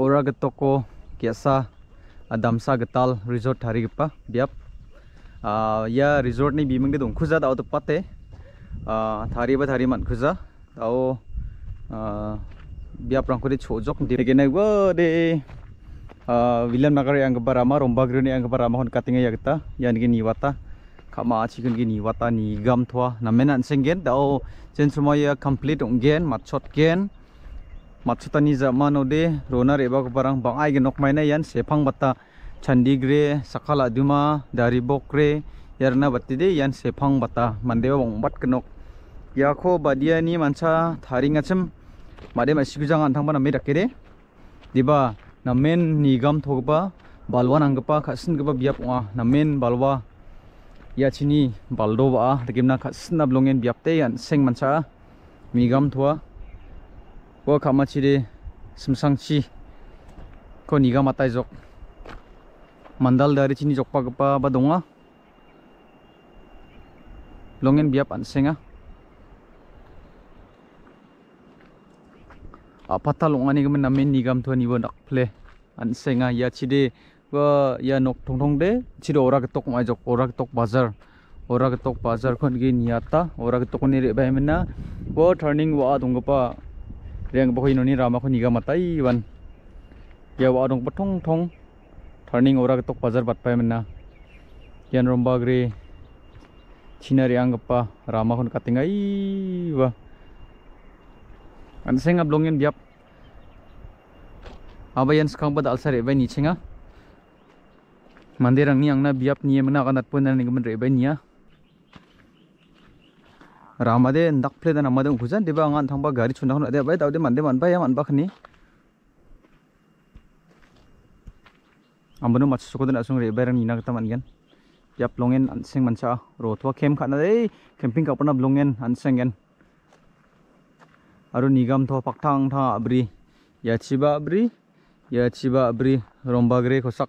ora getoko kiasa adamsa getal resort hari gepa biap uh, ya resort ni bimeng gedung kuza tau tepat te uh, ah, thari ba hari man khuza tau uh, biap rangko di chojok di gene go de uh, vilan yang gebara e ya ma romba grene yang gebara ma hon katinga yang yang gini niwata kama chicken gini wata ni gam tua namena sengen tau chen sumaya complete ungen matchot gen matsutani zamano de rona reba bang ai genok maine yan sepang candi gre sakala duma dari bokre yarna bati de yan sepang bata. mandewa bat kenok yako ni mansa tharinga chem made ma jangan antang bana me dakere diba namen nigam thogba balwa nangpa khasin gba biap wa men balwa ya chini baldo ba degimna khasin na blongen biap te yan seng mansa migam thua ko kama chiri simsang chi ko niga matai jok mandal dari chini jok pagpa badonga longen biap ansenga apata longani gam namen nigam tho niwa nak ple ansenga ya chiri ko ya nok thong de chiri ora tok mai jok ora tok bazar ora tok bazar khon gi niyata ora tok ni re bai mena wo turning wa dongpa riêng bahu ini nó aku niaga matai iwan. ya wah tay vẫn giờ turning ora ketok pasar bat pay menna yan romba gre chinari ramah rama kon katingai iwa. an senga blongen biap aba yang sekarang pada alsa rebay ni chinga mandirang ni angna biap ni emna akan pun nang ni re rebay ni ya ramade nak ple dan amadang kujan deba angan thangba gari chuna hon ade bai tawde mande man ya manba khani ambono mach ko dan asung re bai ina nina kata yap ya plongen anseng mancha ro thwa kem khana de camping ka pana blongen anseng gen aru nigam tho paktang tha abri ya chiba abri ya chiba abri romba gre khosak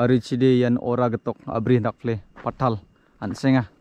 aru chide yan ora getok abri nak ple patal ansenga